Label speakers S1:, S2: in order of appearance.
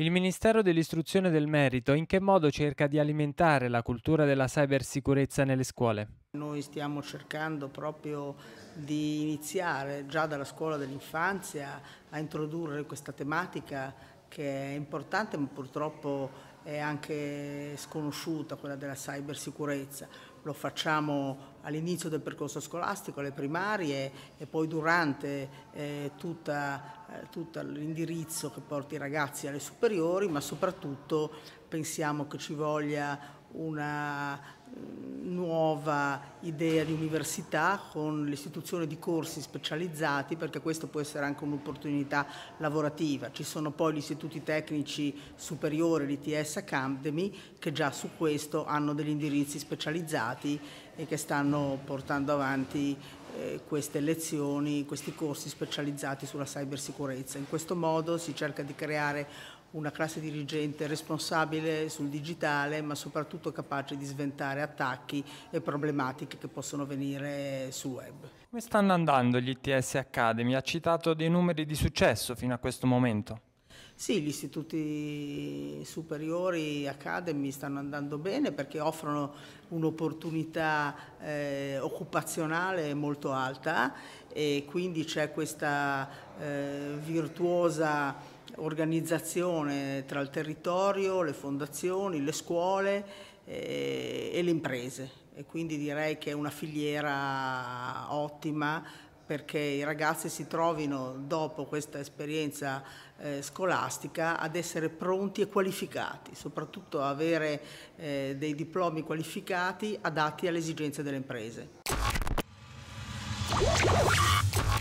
S1: Il Ministero dell'Istruzione del Merito in che modo cerca di alimentare la cultura della cybersicurezza nelle scuole? Noi stiamo cercando proprio di iniziare già dalla scuola dell'infanzia a introdurre questa tematica che è importante ma purtroppo è anche sconosciuta, quella della cybersicurezza. Lo facciamo all'inizio del percorso scolastico, alle primarie e poi durante eh, tutta eh, tutto l'indirizzo che porti i ragazzi alle superiori, ma soprattutto pensiamo che ci voglia una mm, nuova idea di università con l'istituzione di corsi specializzati perché questo può essere anche un'opportunità lavorativa. Ci sono poi gli istituti tecnici superiori, l'ITS Academy, che già su questo hanno degli indirizzi specializzati e che stanno portando avanti eh, queste lezioni, questi corsi specializzati sulla cybersicurezza. In questo modo si cerca di creare una classe dirigente responsabile sul digitale ma soprattutto capace di sventare attacchi e problematiche che possono venire sul web. Come stanno andando gli ITS Academy? Ha citato dei numeri di successo fino a questo momento. Sì, gli istituti superiori Academy stanno andando bene perché offrono un'opportunità eh, occupazionale molto alta e quindi c'è questa eh, virtuosa organizzazione tra il territorio, le fondazioni, le scuole eh, e le imprese. E quindi direi che è una filiera ottima perché i ragazzi si trovino dopo questa esperienza eh, scolastica ad essere pronti e qualificati, soprattutto avere eh, dei diplomi qualificati adatti alle esigenze delle imprese.